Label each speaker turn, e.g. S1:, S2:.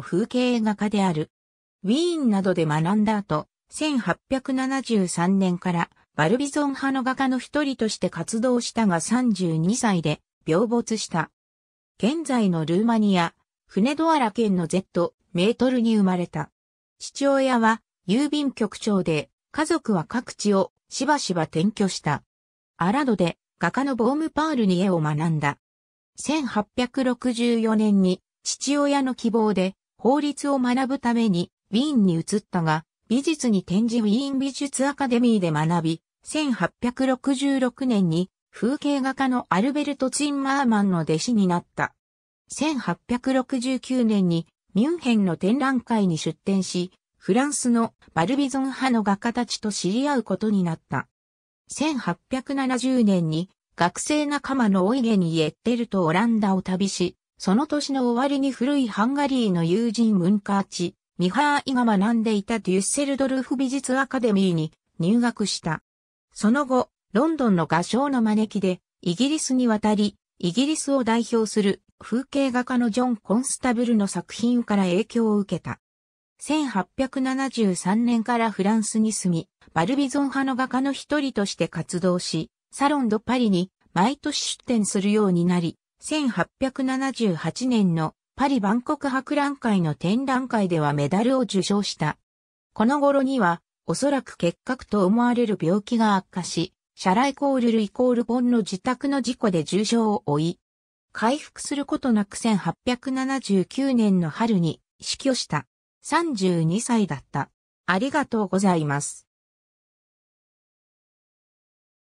S1: 風景画家である。ウィーンなどで学んだ後、1873年からバルビゾン派の画家の一人として活動したが32歳で病没した。現在のルーマニア、フネドアラ県の Z メートルに生まれた。父親は郵便局長で家族は各地をしばしば転居した。アラドで画家のボームパールに絵を学んだ。1864年に父親の希望で法律を学ぶためにウィーンに移ったが、美術に転じウィーン美術アカデミーで学び、1866年に風景画家のアルベルト・ツンマーマンの弟子になった。1869年にミュンヘンの展覧会に出展し、フランスのバルビゾン派の画家たちと知り合うことになった。1870年に学生仲間のオイゲニ・エッテルとオランダを旅し、その年の終わりに古いハンガリーの友人ムンカーチ、ミハーイが学んでいたデュッセルドルフ美術アカデミーに入学した。その後、ロンドンの画商の招きで、イギリスに渡り、イギリスを代表する風景画家のジョン・コンスタブルの作品から影響を受けた。1873年からフランスに住み、バルビゾン派の画家の一人として活動し、サロンド・パリに毎年出展するようになり、1878年のパリ万国博覧会の展覧会ではメダルを受賞した。この頃には、おそらく結核と思われる病気が悪化し、シャライコールルイコールボンの自宅の事故で重傷を負い、回復することなく1879年の春に死去した。32歳だった。ありがとうございます。